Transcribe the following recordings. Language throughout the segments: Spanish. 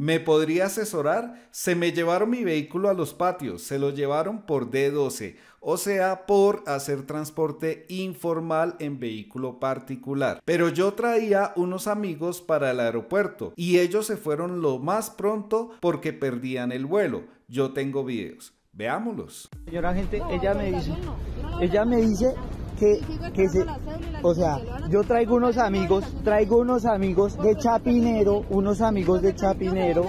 ¿Me podría asesorar? Se me llevaron mi vehículo a los patios, se lo llevaron por D12, o sea, por hacer transporte informal en vehículo particular. Pero yo traía unos amigos para el aeropuerto y ellos se fueron lo más pronto porque perdían el vuelo. Yo tengo videos, veámoslos. Señora gente, ella me dice, ella me dice que, se, o sea, yo traigo unos amigos, traigo unos amigos de pues, Chapinero, unos amigos de Chapinero,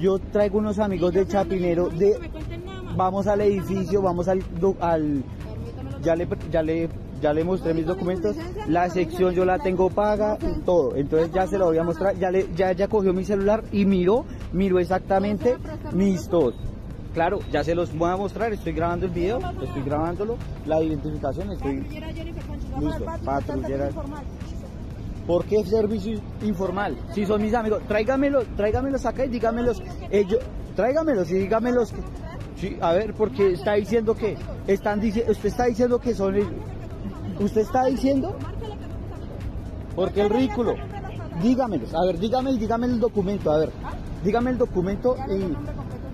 yo traigo unos amigos de Chapinero, de, vamos al edificio, vamos al, ya le, ya le ya le mostré mis documentos, la sección yo la tengo paga, todo. Entonces ya se lo voy a mostrar, ya le, ya, ya cogió mi celular y miró, miró exactamente mis dos. Claro, ya se los voy a mostrar, estoy grabando el video, estoy grabándolo, la identificación, estoy... ¿Por qué servicio informal? Si son mis amigos, tráigamelos, tráigamelos acá y dígamelos, ellos, tráigamelos y dígamelos... sí, a ver, porque está diciendo que, están diciendo, usted está diciendo que son ellos. Usted está diciendo... Porque el ridículo. Dígamelos, a ver, dígame, dígame el documento, a ver. Dígame el documento y...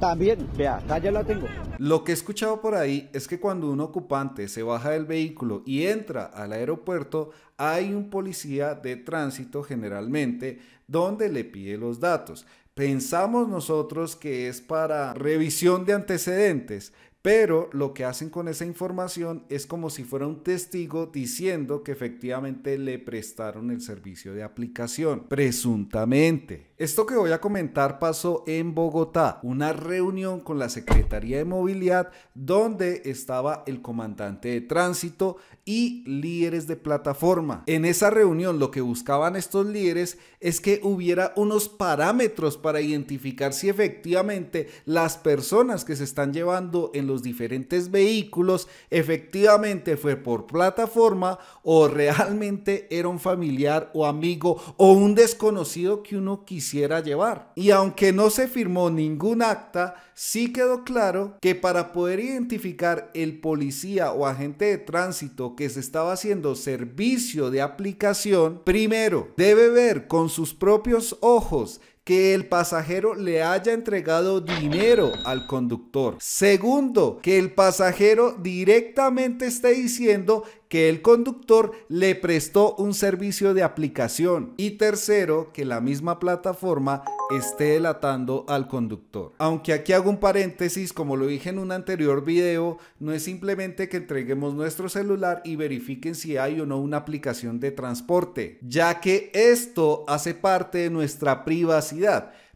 También, vea, acá ya la tengo. Lo que he escuchado por ahí es que cuando un ocupante se baja del vehículo y entra al aeropuerto, hay un policía de tránsito generalmente donde le pide los datos. Pensamos nosotros que es para revisión de antecedentes, pero lo que hacen con esa información es como si fuera un testigo diciendo que efectivamente le prestaron el servicio de aplicación, presuntamente. Esto que voy a comentar pasó en Bogotá, una reunión con la Secretaría de Movilidad donde estaba el comandante de tránsito y líderes de plataforma. En esa reunión lo que buscaban estos líderes es que hubiera unos parámetros para identificar si efectivamente las personas que se están llevando en los diferentes vehículos efectivamente fue por plataforma o realmente era un familiar o amigo o un desconocido que uno quisiera llevar. Y aunque no se firmó ningún acta, sí quedó claro que para poder identificar el policía o agente de tránsito que se estaba haciendo servicio de aplicación, primero debe ver con sus propios ojos que el pasajero le haya entregado dinero al conductor. Segundo, que el pasajero directamente esté diciendo que el conductor le prestó un servicio de aplicación. Y tercero, que la misma plataforma esté delatando al conductor. Aunque aquí hago un paréntesis, como lo dije en un anterior video, no es simplemente que entreguemos nuestro celular y verifiquen si hay o no una aplicación de transporte, ya que esto hace parte de nuestra privacidad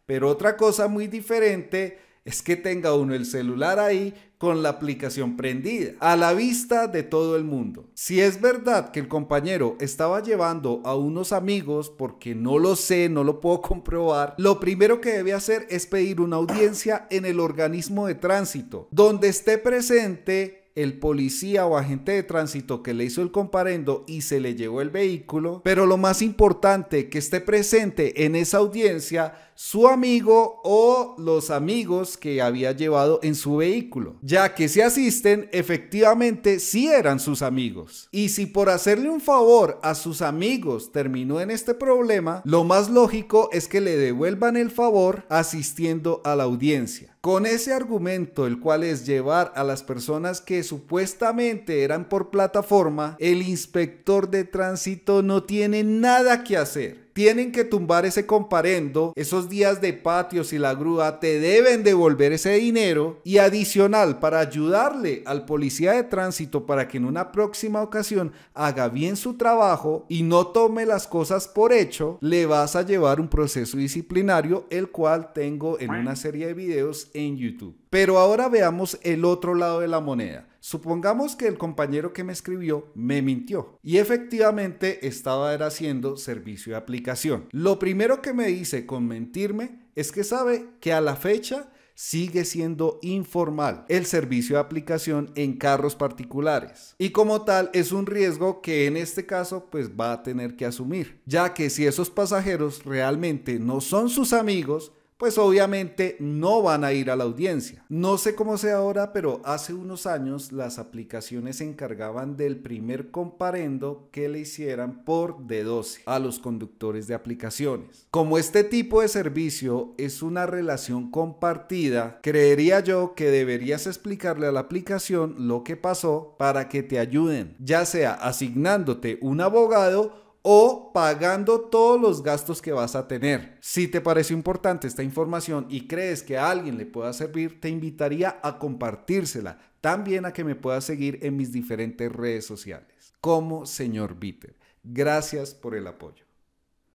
pero otra cosa muy diferente es que tenga uno el celular ahí con la aplicación prendida, a la vista de todo el mundo. Si es verdad que el compañero estaba llevando a unos amigos, porque no lo sé, no lo puedo comprobar, lo primero que debe hacer es pedir una audiencia en el organismo de tránsito, donde esté presente el policía o agente de tránsito que le hizo el comparendo y se le llevó el vehículo. Pero lo más importante, que esté presente en esa audiencia su amigo o los amigos que había llevado en su vehículo, ya que si asisten, efectivamente sí eran sus amigos. Y si por hacerle un favor a sus amigos terminó en este problema, lo más lógico es que le devuelvan el favor asistiendo a la audiencia. Con ese argumento, el cual es llevar a las personas que supuestamente eran por plataforma, el inspector de tránsito no tiene nada que hacer. Tienen que tumbar ese comparendo, esos días de patios y la grúa, te deben devolver ese dinero y adicional para ayudarle al policía de tránsito para que en una próxima ocasión haga bien su trabajo y no tome las cosas por hecho, le vas a llevar un proceso disciplinario, el cual tengo en una serie de videos en YouTube. Pero ahora veamos el otro lado de la moneda. Supongamos que el compañero que me escribió me mintió y efectivamente estaba haciendo servicio de aplicación. Lo primero que me dice con mentirme es que sabe que a la fecha sigue siendo informal el servicio de aplicación en carros particulares y como tal es un riesgo que en este caso pues va a tener que asumir ya que si esos pasajeros realmente no son sus amigos pues obviamente no van a ir a la audiencia. No sé cómo sea ahora, pero hace unos años las aplicaciones se encargaban del primer comparendo que le hicieran por D12 a los conductores de aplicaciones. Como este tipo de servicio es una relación compartida, creería yo que deberías explicarle a la aplicación lo que pasó para que te ayuden, ya sea asignándote un abogado o pagando todos los gastos que vas a tener. Si te parece importante esta información y crees que a alguien le pueda servir, te invitaría a compartírsela, también a que me puedas seguir en mis diferentes redes sociales, como señor Bitter. Gracias por el apoyo.